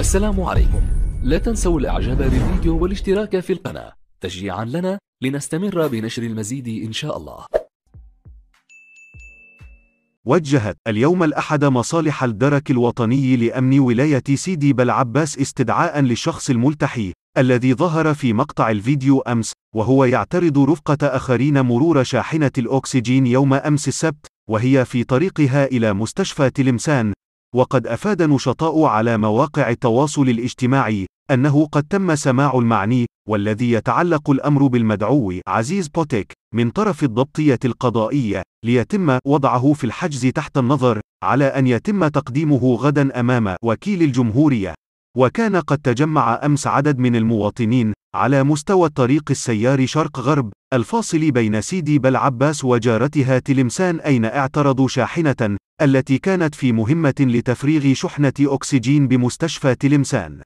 السلام عليكم لا تنسوا الاعجاب بالفيديو والاشتراك في القناة تشجيعا لنا لنستمر بنشر المزيد إن شاء الله وجهت اليوم الأحد مصالح الدرك الوطني لأمن ولاية سيدي بلعباس استدعاء للشخص الملتحي الذي ظهر في مقطع الفيديو أمس وهو يعترض رفقة آخرين مرور شاحنة الأكسجين يوم أمس السبت وهي في طريقها إلى مستشفى تلمسان وقد أفاد نشطاء على مواقع التواصل الاجتماعي أنه قد تم سماع المعني والذي يتعلق الأمر بالمدعو عزيز بوتيك من طرف الضبطية القضائية ليتم وضعه في الحجز تحت النظر على أن يتم تقديمه غدا أمام وكيل الجمهورية وكان قد تجمع أمس عدد من المواطنين على مستوى الطريق السيار شرق غرب الفاصل بين سيدي بلعباس وجارتها تلمسان أين اعترضوا شاحنة التي كانت في مهمة لتفريغ شحنة أكسجين بمستشفى تلمسان